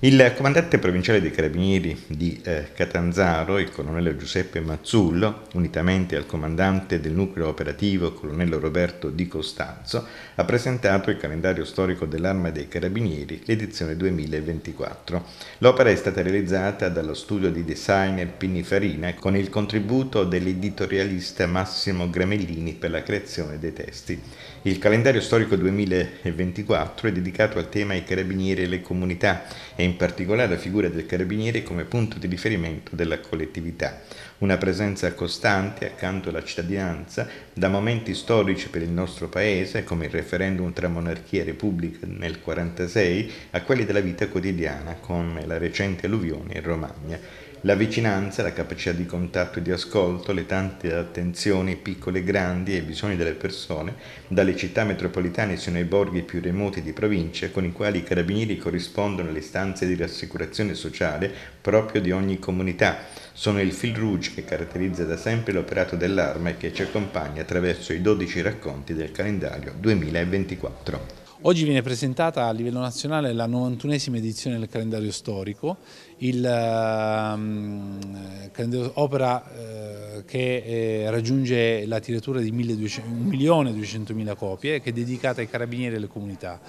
Il comandante provinciale dei carabinieri di eh, Catanzaro, il colonnello Giuseppe Mazzullo, unitamente al comandante del nucleo operativo, colonnello Roberto Di Costanzo, ha presentato il calendario storico dell'Arma dei Carabinieri, l'edizione 2024. L'opera è stata realizzata dallo studio di designer Pinifarina con il contributo dell'editorialista Massimo Gramellini per la creazione dei testi. Il calendario storico 2024 è dedicato al tema I carabinieri e le comunità e in particolare la figura del carabiniere come punto di riferimento della collettività, una presenza costante accanto alla cittadinanza da momenti storici per il nostro paese, come il referendum tra monarchia e repubblica nel 1946, a quelli della vita quotidiana, come la recente alluvione in Romagna. La vicinanza, la capacità di contatto e di ascolto, le tante attenzioni piccole e grandi ai bisogni delle persone, dalle città metropolitane sino ai borghi più remoti di provincia, con i quali i carabinieri corrispondono alle stanze di rassicurazione sociale proprio di ogni comunità, sono il fil rouge che caratterizza da sempre l'operato dell'arma e che ci accompagna attraverso i 12 racconti del calendario 2024. Oggi viene presentata a livello nazionale la 91esima edizione del calendario storico, il eh, opera eh, che eh, raggiunge la tiratura di 1.200.000 copie, che è dedicata ai carabinieri e alle comunità.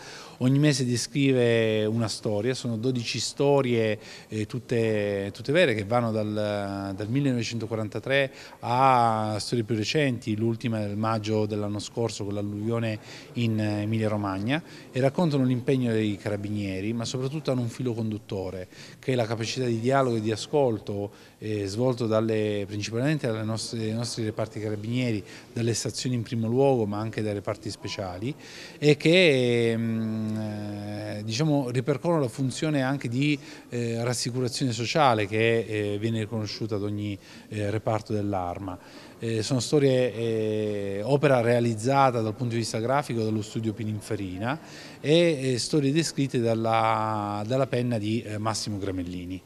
Ogni mese descrive una storia, sono 12 storie eh, tutte, tutte, vere che vanno dal, dal 1943 a storie più recenti, l'ultima del maggio dell'anno scorso con l'alluvione in Emilia Romagna e raccontano l'impegno dei carabinieri, ma soprattutto hanno un filo conduttore che è la capacità di dialogo e di ascolto eh, svolto dalle, principalmente dalle dai nostri reparti carabinieri, dalle stazioni in primo luogo ma anche dai reparti speciali e che mm, eh, diciamo, ripercorrono la funzione anche di eh, rassicurazione sociale che eh, viene riconosciuta ad ogni eh, reparto dell'arma. Eh, sono storie, eh, opera realizzata dal punto di vista grafico dallo studio Pininfarina e storie descritte dalla, dalla penna di Massimo Gramellini.